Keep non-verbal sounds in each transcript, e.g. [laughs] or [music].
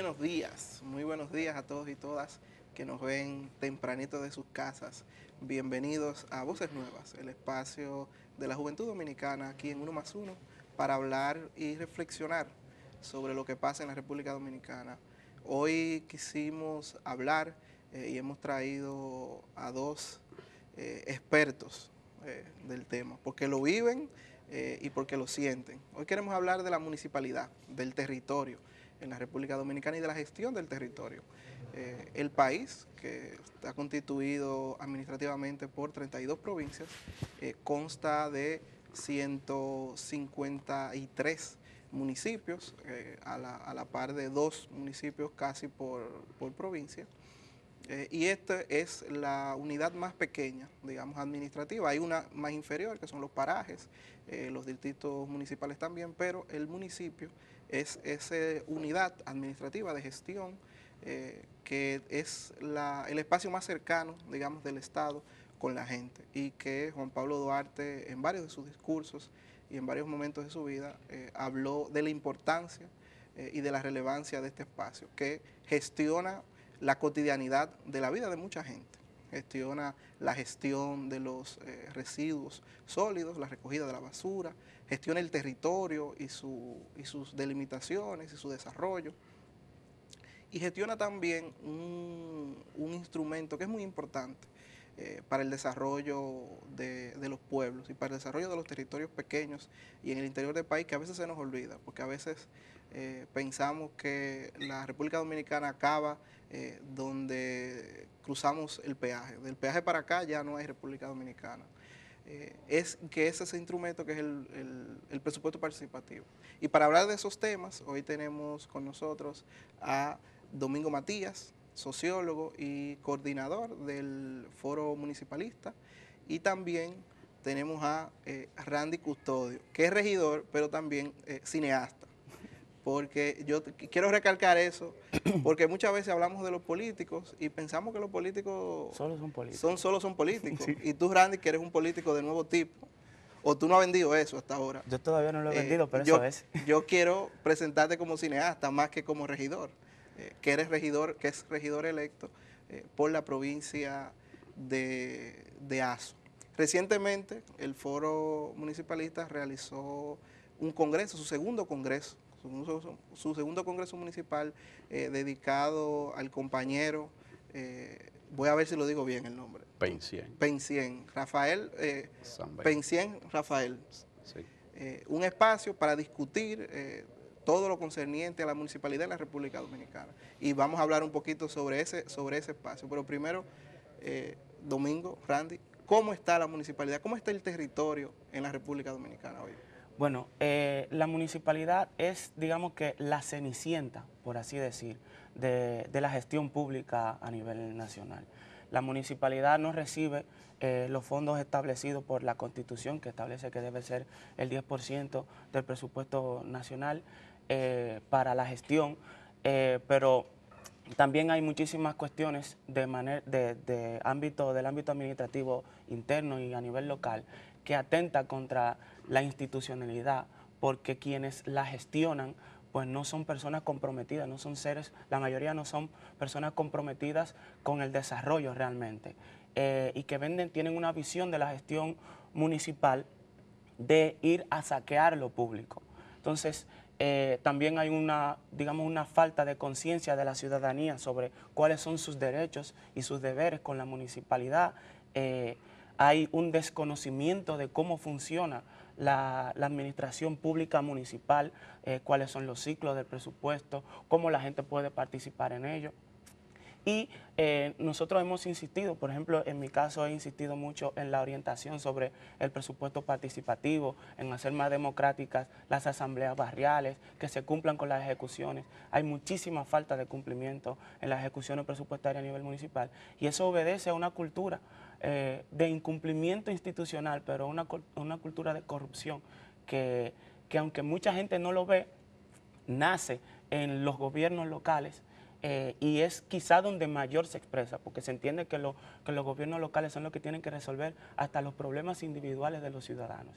buenos días, muy buenos días a todos y todas que nos ven tempranito de sus casas. Bienvenidos a Voces Nuevas, el espacio de la juventud dominicana aquí en Uno más Uno para hablar y reflexionar sobre lo que pasa en la República Dominicana. Hoy quisimos hablar eh, y hemos traído a dos eh, expertos eh, del tema, porque lo viven y porque lo sienten. Hoy queremos hablar de la municipalidad, del territorio en la República Dominicana y de la gestión del territorio. Eh, el país, que está constituido administrativamente por 32 provincias, eh, consta de 153 municipios, eh, a, la, par de dos municipios casi por, provincia. y esta es la unidad más pequeña, digamos, administrativa. Hay una más inferior, que son los parajes, los distritos municipales también, pero el municipio es esa unidad administrativa de gestión eh, que es la, el espacio más cercano, digamos, del Estado con la gente y que Juan Pablo Duarte en varios de sus discursos y en varios momentos de su vida eh, habló de la importancia eh, y de la relevancia de este espacio que gestiona la cotidianidad de la vida de mucha gente gestiona la gestión de los eh, residuos sólidos, la recogida de la basura, gestiona el territorio y, y sus delimitaciones y su desarrollo. Y gestiona también un, instrumento que es muy importante eh, para el desarrollo de, los pueblos y para el desarrollo de los territorios pequeños y en el interior del país que a veces se nos olvida, porque a veces eh, pensamos que la República Dominicana acaba eh, donde cruzamos el peaje. Del peaje para acá ya no hay República Dominicana. Eh, es que es ese instrumento que es el, presupuesto participativo. Y para hablar de esos temas, hoy tenemos con nosotros a Domingo Matías, sociólogo y coordinador del Foro Municipalista, y también tenemos a eh, Randy Custodio, que es regidor, pero también cineasta porque yo quiero recalcar eso, [clears throat] porque muchas veces hablamos de los políticos y pensamos que los políticos, solo son, políticos. solo son políticos. [laughs] Y tú, Randy, que eres un político de nuevo tipo, o tú no has vendido eso hasta ahora. Yo todavía no lo he eh, vendido, pero eso es. [laughs] Yo quiero presentarte como cineasta más que como regidor, eh, que eres regidor, que es regidor electo eh, por la provincia de, de Aso. Recientemente el Foro Municipalista realizó un congreso, su segundo congreso su, segundo Congreso Municipal eh, dedicado al compañero, eh, voy a ver si lo digo bien el nombre. Pencien. Pencien, Rafael. Eh, Pencien, Rafael. Eh, un espacio para discutir todo lo concerniente a la municipalidad de la República Dominicana. Y vamos a hablar un poquito sobre ese, sobre ese espacio. Pero primero, Domingo, Randy, ¿cómo está la municipalidad? ¿Cómo está el territorio en la República Dominicana hoy? Bueno, eh, la municipalidad es, digamos que, la cenicienta, por así decir, de, la gestión pública a nivel nacional. La municipalidad no recibe eh, los fondos establecidos por la Constitución, que establece que debe ser el 10% del presupuesto nacional eh, para la gestión, pero también hay muchísimas cuestiones de, de ámbito, del ámbito administrativo interno y a nivel local que atenta contra la institucionalidad, porque quienes la gestionan pues no son personas comprometidas, no son seres, la mayoría no son personas comprometidas con el desarrollo realmente. Eh, y que venden, tienen una visión de la gestión municipal de ir a saquear lo público. Entonces, eh, también hay una, digamos, una falta de conciencia de la ciudadanía sobre cuáles son sus derechos y sus deberes con la municipalidad. Eh, hay un desconocimiento de cómo funciona la, administración pública municipal, eh, cuáles son los ciclos del presupuesto, cómo la gente puede participar en ello. Y eh, nosotros hemos insistido, por ejemplo, en mi caso he insistido mucho en la orientación sobre el presupuesto participativo, en hacer más democráticas las asambleas barriales, que se cumplan con las ejecuciones. Hay muchísima falta de cumplimiento en las ejecuciones presupuestarias a nivel municipal y eso obedece a una cultura eh, de incumplimiento institucional, pero una, cultura de corrupción que, aunque mucha gente no lo ve, nace en los gobiernos locales eh, y es quizá donde mayor se expresa, porque se entiende que, los gobiernos locales son los que tienen que resolver hasta los problemas individuales de los ciudadanos.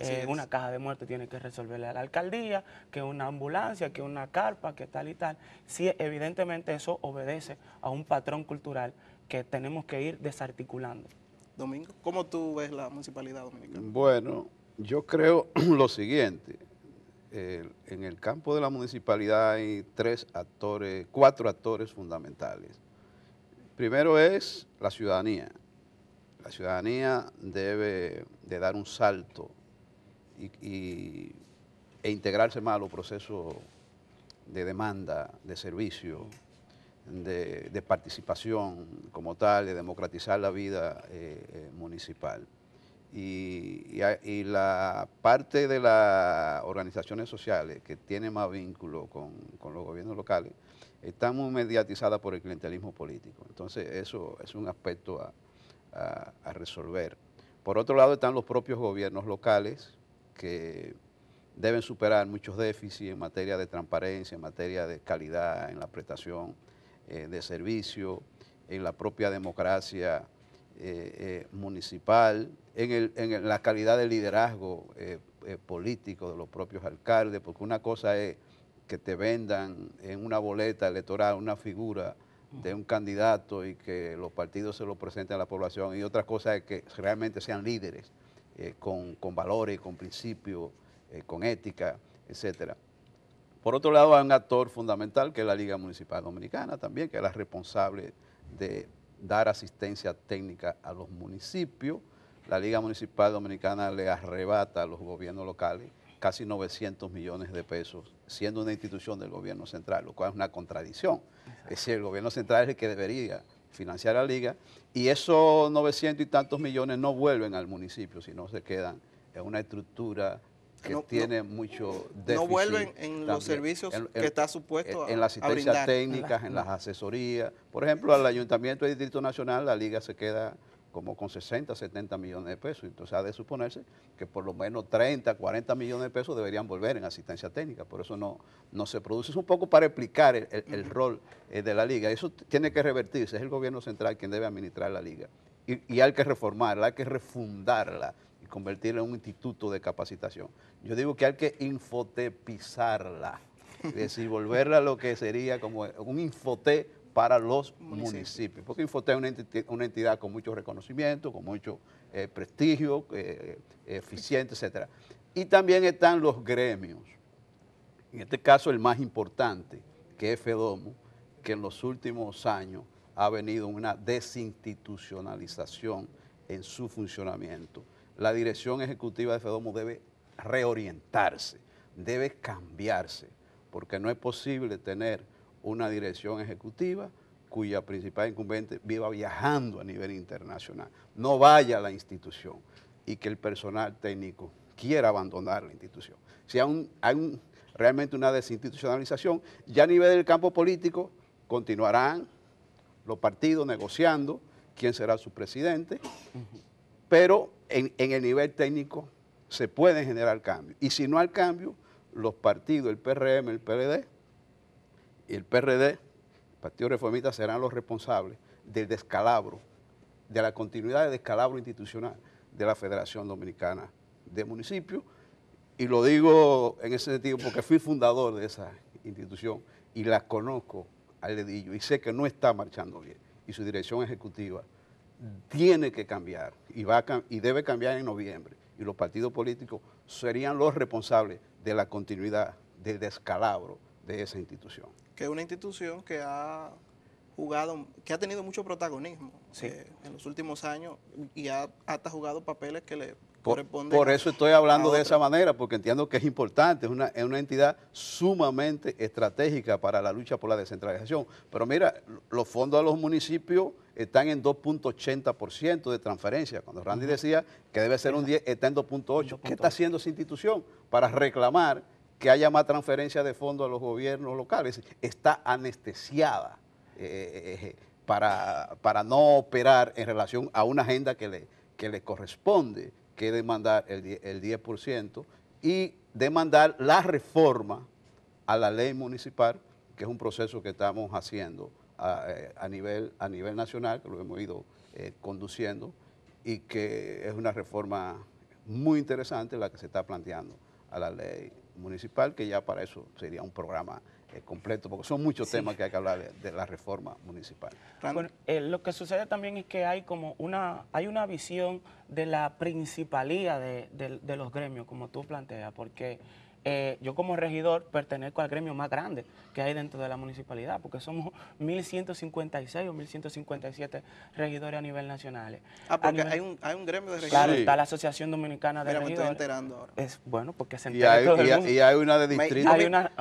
Eh, una caja de muerte tiene que resolverle a la alcaldía, que una ambulancia, que una carpa, que tal y tal. Sí, evidentemente eso obedece a un patrón cultural que tenemos que ir desarticulando. Domingo, ¿cómo tú ves la municipalidad dominicana? Bueno, yo creo [clears throat] lo siguiente. en el campo de la municipalidad hay tres actores, cuatro actores fundamentales. Primero es la ciudadanía. La ciudadanía debe de dar un salto e integrarse más a los procesos de demanda, de servicio, de, participación como tal, de democratizar la vida eh, eh, municipal. Y, la parte de las organizaciones sociales que tiene más vínculo con, los gobiernos locales está muy mediatizada por el clientelismo político. Entonces eso es un aspecto a resolver. Por otro lado están los propios gobiernos locales que deben superar muchos déficits en materia de transparencia, en materia de calidad en la prestación eh, de servicio, en la propia democracia eh, eh, municipal, en, la calidad de liderazgo político de los propios alcaldes, porque una cosa es que te vendan en una boleta electoral una figura de un candidato y que los partidos se lo presenten a la población y otra cosa es que realmente sean líderes con, valores, con principios, con ética, etcétera. Por otro lado, hay un actor fundamental que es la Liga Municipal Dominicana también, que es la responsable de dar asistencia técnica a los municipios. La Liga Municipal Dominicana le arrebata a los gobiernos locales casi 900 millones de pesos, siendo una institución del gobierno central, lo cual es una contradicción. Es decir, el gobierno central es el que debería financiar a la liga y esos 900 y tantos millones no vuelven al municipio, sino se quedan en una estructura que no, tiene mucho vuelven en los servicios que está supuesto en, las asistencias técnicas, en las asesorías. Por ejemplo, al Ayuntamiento de Distrito Nacional, la Liga se queda como con 60, 70 millones de pesos. Entonces ha de suponerse que por lo menos 30, 40 millones de pesos deberían volver en asistencia técnica. Por eso no, no se produce. Es un poco para explicar el, rol eh, de la liga. Eso tiene que revertirse. Es el gobierno central quien debe administrar la liga. Y, y hay que reformarla, hay que refundarla convertirla en un instituto de capacitación. Yo digo que hay que infotepizarla, es decir, volverla a lo que sería como un infote para los municipios. Porque Infote es una entidad, con mucho reconocimiento, con mucho eh, prestigio, eh, eh, eficiente, etc. Y también están los gremios. En este caso, el más importante, que es FEDOMO, que en los últimos años ha venido una desinstitucionalización en su funcionamiento la dirección ejecutiva de FEDOMO debe reorientarse, debe cambiarse, porque no es posible tener una dirección ejecutiva cuya principal incumbente viva viajando a nivel internacional, no vaya a la institución y que el personal técnico quiera abandonar la institución. Si hay, realmente una desinstitucionalización, ya a nivel del campo político continuarán los partidos negociando quién será su presidente, pero en, el nivel técnico se pueden generar cambios. Y si no hay cambio, los partidos, el PRM, el PLD y el PRD, el Partido Reformista, serán los responsables del descalabro, de la continuidad del descalabro institucional de la Federación Dominicana de Municipios. Y lo digo en ese sentido porque fui fundador de esa institución y la conozco al dedillo y sé que no está marchando bien. Y su dirección ejecutiva tiene que cambiar y, va y debe cambiar en noviembre. Y los partidos políticos serían los responsables de la continuidad, del descalabro de esa institución. Que es una institución que ha jugado, que ha tenido mucho protagonismo eh, en los últimos años y ha hasta jugado papeles que le, por, eso estoy hablando de esa manera, porque entiendo que es importante, es una, entidad sumamente estratégica para la lucha por la descentralización. Pero mira, los fondos a los municipios están en 2.80% de transferencia, cuando Randy decía que debe ser un 10, está en 2.8. ¿Qué está haciendo esa institución para reclamar que haya más transferencia de fondos a los gobiernos locales? Está anestesiada. Eh, eh, eh, para, para no operar en relación a una agenda que le, que le corresponde, que demandar el, 10% y demandar la reforma a la ley municipal, que es un proceso que estamos haciendo a, eh, nivel, a nivel nacional, que lo hemos ido eh, conduciendo y que es una reforma muy interesante la que se está planteando a la ley municipal, que ya para eso sería un programa eh, completo, porque son muchos temas que hay que hablar de, la reforma municipal. Eh, lo que sucede también es que hay como una, hay una visión de la principalía de los gremios, como tú planteas, porque eh, yo como regidor pertenezco al gremio más grande que hay dentro de la municipalidad, porque somos 1.156 o 1.157 regidores a nivel nacional. Ah, porque hay, un, hay un gremio de regidores. Claro, está la Asociación Dominicana de Mira, Regidores. me estoy enterando ahora. Es, bueno, porque se entera y hay, y, y hay una de distrito.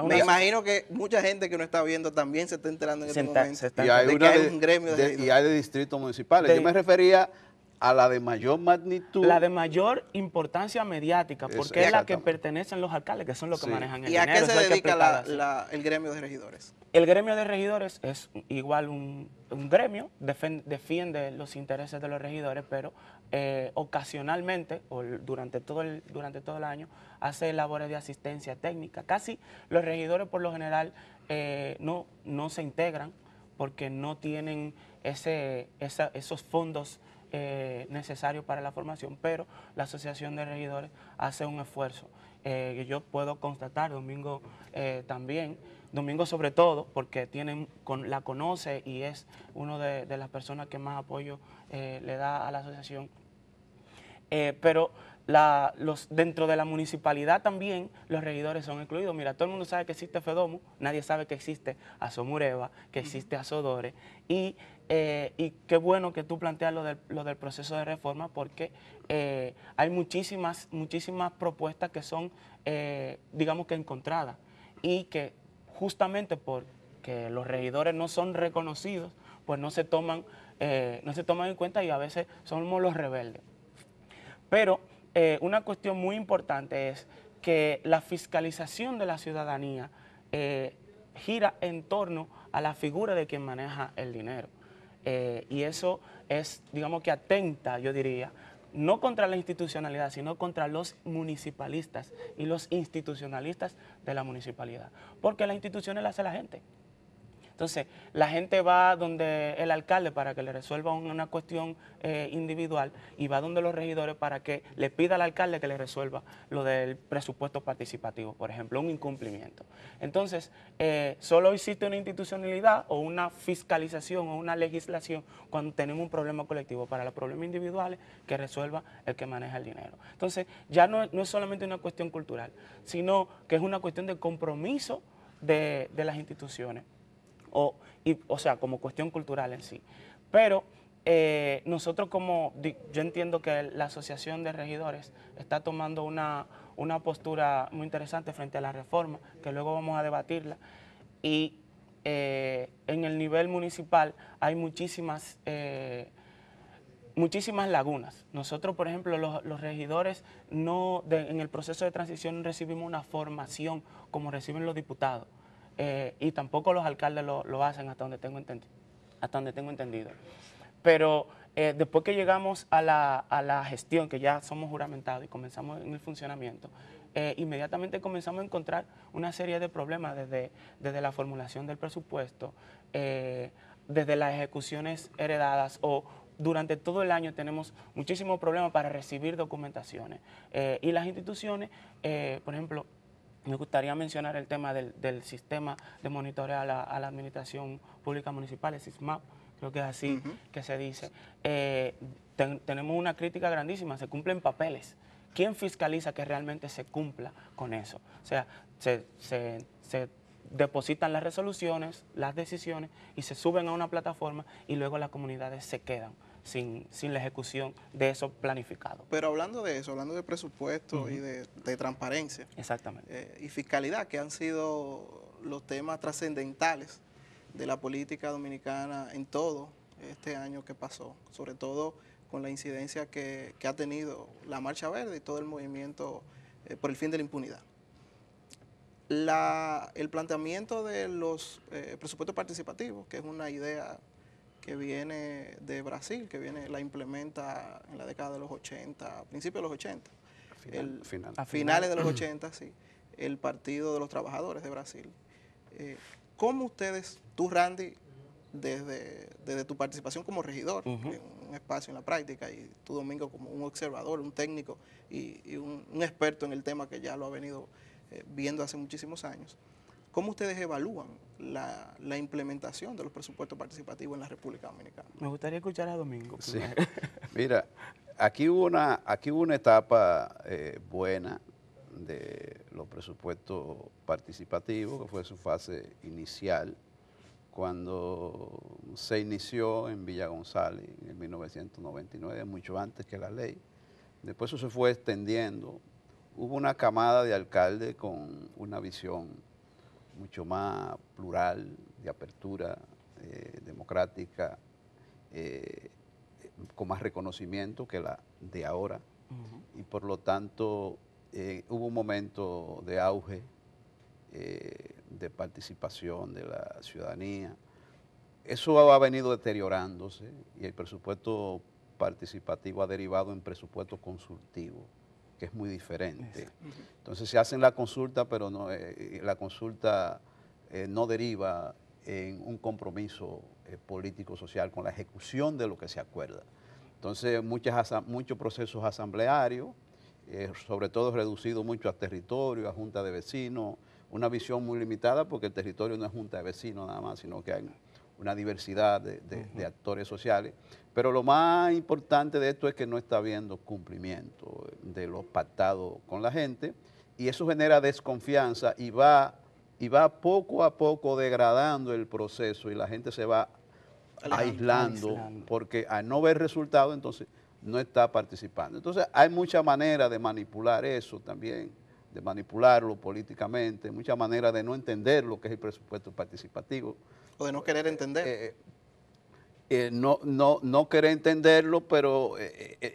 Me, imagino que mucha gente que no está viendo también se está enterando en este momento. y hay, de un gremio de, Y hay de distrito municipal Yo me refería a la de mayor magnitud. La de mayor importancia mediática, porque es la que pertenecen los alcaldes, que son los que manejan el dinero. ¿Y a qué se dedica el gremio de regidores? El gremio de regidores es igual un, gremio, defiende los intereses de los regidores, pero eh, ocasionalmente o durante todo, el, durante todo el año hace labores de asistencia técnica. Casi los regidores por lo general eh, no, no se integran porque no tienen ese, esos fondos eh, necesario para la formación, pero la Asociación de Regidores hace un esfuerzo eh, yo puedo constatar, Domingo eh, también, Domingo sobre todo, porque tienen, con, la conoce y es una de, las personas que más apoyo le da a la asociación. pero los, dentro de la municipalidad también los regidores son incluidos. Mira, todo el mundo sabe que existe FEDOMO, nadie sabe que existe ASOMUREVA, que existe ASODORE y eh, y qué bueno que tú planteas lo del, proceso de reforma porque eh, hay muchísimas, muchísimas propuestas que son, eh, digamos que encontradas y que justamente porque los regidores no son reconocidos, pues no se toman, no se toman en cuenta y a veces somos los rebeldes. Pero una cuestión muy importante es que la fiscalización de la ciudadanía gira en torno a la figura de quien maneja el dinero. Eh, y eso es, digamos que atenta, yo diría, no contra la institucionalidad, sino contra los municipalistas y los institucionalistas de la municipalidad. Porque las instituciones las hace la gente. Entonces, la gente va donde el alcalde para que le resuelva una cuestión eh, individual y va donde los regidores para que le pida al alcalde que le resuelva lo del presupuesto participativo, por ejemplo, un incumplimiento. Entonces, eh, solo existe una institucionalidad o una fiscalización o una legislación cuando tenemos un problema colectivo para los problemas individuales que resuelva el que maneja el dinero. Entonces, ya no, es solamente una cuestión cultural, sino que es una cuestión de compromiso de las instituciones o, sea, como cuestión cultural en sí. Pero eh, nosotros como, yo entiendo que la Asociación de Regidores está tomando una, postura muy interesante frente a la reforma, que luego vamos a debatirla, y eh, en el nivel municipal hay muchísimas, eh, muchísimas lagunas. Nosotros, por ejemplo, los, regidores no en el proceso de transición recibimos una formación como reciben los diputados. Eh, y tampoco los alcaldes lo, hacen hasta donde tengo entendido. Hasta donde tengo entendido. Pero eh, después que llegamos a la, gestión, que ya somos juramentados y comenzamos en el funcionamiento, eh, inmediatamente comenzamos a encontrar una serie de problemas desde, la formulación del presupuesto, desde las ejecuciones heredadas o durante todo el año tenemos muchísimos problemas para recibir documentaciones. y las instituciones, por ejemplo, me gustaría mencionar el tema del, sistema de monitoreo a la, administración pública municipal, el SISMAP, creo que es así que se dice. Eh, tenemos una crítica grandísima, se cumplen papeles. ¿Quién fiscaliza que realmente se cumpla con eso? O sea, se depositan las resoluciones, las decisiones y se suben a una plataforma y luego las comunidades se quedan sin, la ejecución de eso planificado. Pero hablando de eso, hablando de presupuesto y de, transparencia. Exactamente. Eh, y fiscalidad, que han sido los temas trascendentales de la política dominicana en todo este año que pasó, sobre todo con la incidencia que, ha tenido la Marcha Verde y todo el movimiento eh, por el fin de la impunidad. el planteamiento de los eh, presupuestos participativos, que es una idea que viene de Brasil, que viene la implementa en la década de los 80, a principios de los 80. A, el, finales de los 80, sí. El Partido de los Trabajadores de Brasil. Eh, ¿Cómo ustedes, tú Randy, desde, tu participación como regidor, un espacio en la práctica, y tú Domingo como un observador, un técnico y, un, experto en el tema que ya lo ha venido eh, viendo hace muchísimos años, ¿Cómo ustedes evalúan la, implementación de los presupuestos participativos en la República Dominicana? Me gustaría escuchar a Domingo. Sí. [laughs] Mira, aquí hubo una, aquí una etapa eh, buena de los presupuestos participativos, que fue su fase inicial, cuando se inició en Villa González en 1999, mucho antes que la ley. Después eso se fue extendiendo. Hubo una camada de alcaldes con una visión más plural, de apertura eh, democrática, eh, con más reconocimiento que la de ahora. Y por lo tanto, eh, hubo un momento de auge, de participación de la ciudadanía. Eso ha venido deteriorándose y el presupuesto participativo ha derivado en presupuesto consultivo que es muy diferente. Entonces se hacen la consulta, pero no, eh, eh, la consulta eh, no deriva en un compromiso político-social con la ejecución de lo que se acuerda. Entonces muchas, muchos procesos asamblearios, sobre todo reducido mucho a territorio, a junta de vecinos, una visión muy limitada porque el territorio no es junta de vecinos nada más, sino que hay una diversidad de, actores sociales, pero lo más importante de esto es que no está habiendo cumplimiento de los pactados con la gente y eso genera desconfianza y va, y va poco a poco degradando el proceso y la gente se va aislando, porque al no ver resultado entonces no está participando. Entonces hay mucha manera de manipular eso también de manipularlo políticamente, mucha manera de no entender lo que es el presupuesto participativo. O de no querer entender. Eh, eh, eh, no, querer entenderlo, pero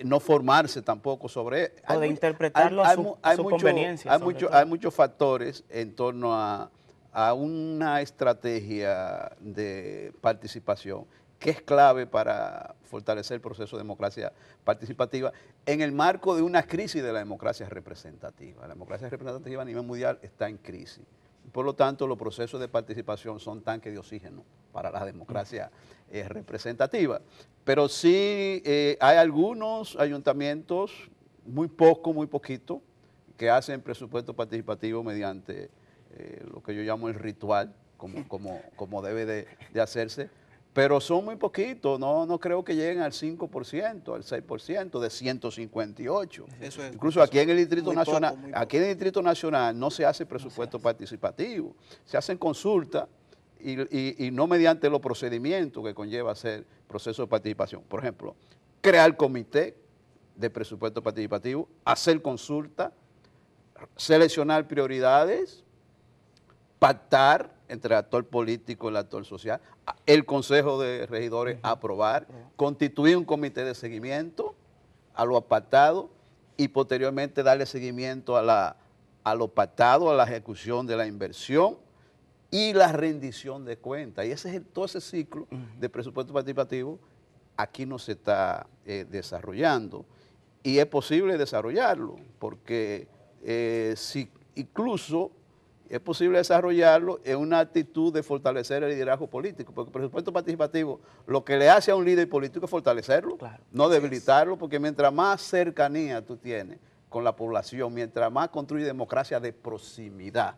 no formarse tampoco sobre... O de interpretarlo a su, hay, conveniencia. Hay, muchos factores en torno a, a una estrategia de participación que es clave para fortalecer el proceso de democracia participativa en el marco de una crisis de la democracia representativa. La democracia representativa a nivel mundial está en crisis. Por lo tanto, los procesos de participación son tanques de oxígeno para la democracia eh, representativa. Pero sí eh, hay algunos ayuntamientos, muy poco, muy poquito, que hacen presupuesto participativo mediante eh, lo que yo llamo el ritual, como, debe de hacerse pero son muy poquitos, no, no creo que lleguen al 5%, al 6% de 158. Incluso aquí en el Distrito Nacional, aquí en el Distrito Nacional no se hace presupuesto participativo, se hacen consultas y, no mediante los procedimientos que conlleva hacer proceso de participación. Por ejemplo, crear comité de presupuesto participativo, hacer consulta, seleccionar prioridades, pactar entre el actor político y el actor social, el Consejo de Regidores aprobar, constituir un comité de seguimiento a lo apartado y posteriormente darle seguimiento a, la, a lo pactado, a la ejecución de la inversión y la rendición de cuentas. Y ese es el, todo ese ciclo de presupuesto participativo aquí no se está eh, desarrollando. Y es posible desarrollarlo, porque eh, si incluso es posible desarrollarlo en una actitud de fortalecer el liderazgo político, porque el presupuesto participativo lo que le hace a un líder político es fortalecerlo, no debilitarlo, porque mientras más cercanía tú tienes con la población, mientras más construye democracia de proximidad,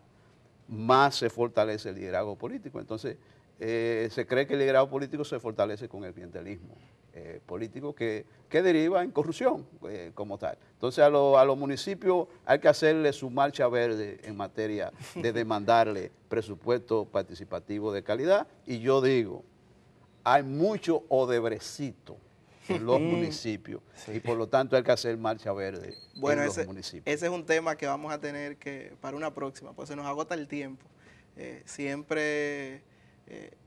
más se fortalece el liderazgo político. Entonces, eh, se cree que el liderazgo político se fortalece con el clientelismo. Eh, político que, que, deriva en corrupción eh, como tal. Entonces a, los municipios hay que hacerle su marcha verde en materia de [laughs] demandarle presupuesto participativo de calidad y yo digo, hay mucho odebrecito en los municipios y por lo tanto hay que hacer marcha verde en los municipios. Ese es un tema que vamos a tener que para una próxima, pues se nos agota el tiempo. Eh, siempre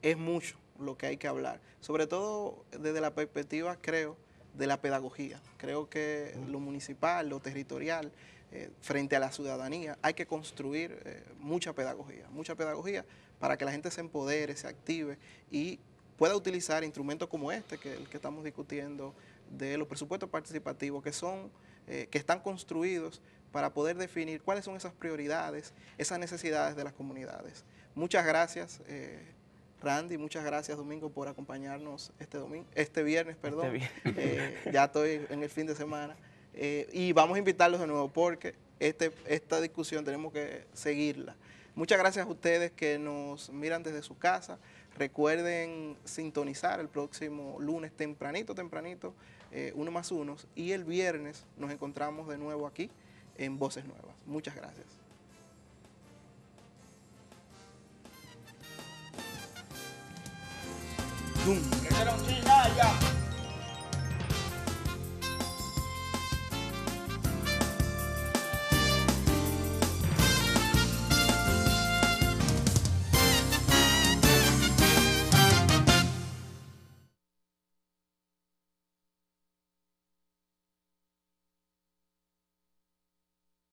es mucho lo que hay que hablar, sobre todo desde la perspectiva, creo, de la pedagogía. Creo que mm. lo municipal, lo territorial, eh, frente a la ciudadanía, hay que construir eh, mucha pedagogía, mucha pedagogía para que la gente se empodere, se active y pueda utilizar instrumentos como este, que el que estamos discutiendo, de los presupuestos participativos, que son, eh, que están construidos para poder definir cuáles son esas prioridades, esas necesidades de las comunidades. Muchas gracias. Randy, muchas gracias Domingo por acompañarnos este domingo, este viernes, este perdón. [laughs] Eh, ya estoy en el fin de semana. Eh, y vamos a invitarlos de nuevo porque este, esta discusión tenemos que seguirla. Muchas gracias a ustedes que nos miran desde su casa. Recuerden sintonizar el próximo lunes tempranito, tempranito, eh, uno más unos. Y el viernes nos encontramos de nuevo aquí en Voces Nuevas. Muchas gracias. Doom.